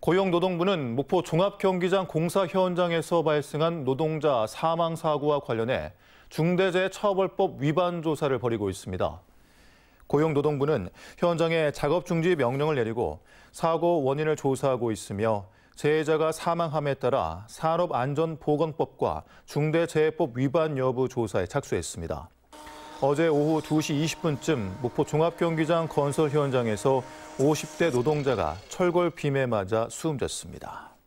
고용노동부는 목포 종합경기장 공사 현장에서 발생한 노동자 사망 사고와 관련해 중대재해처벌법 위반 조사를 벌이고 있습니다. 고용노동부는 현장에 작업 중지 명령을 내리고 사고 원인을 조사하고 있으며 재해자가 사망함에 따라 산업안전보건법과 중대재해법 위반 여부 조사에 착수했습니다. 어제 오후 2시 20분쯤 목포 종합경기장 건설 현장에서 50대 노동자가 철골 빔에 맞아 숨졌습니다.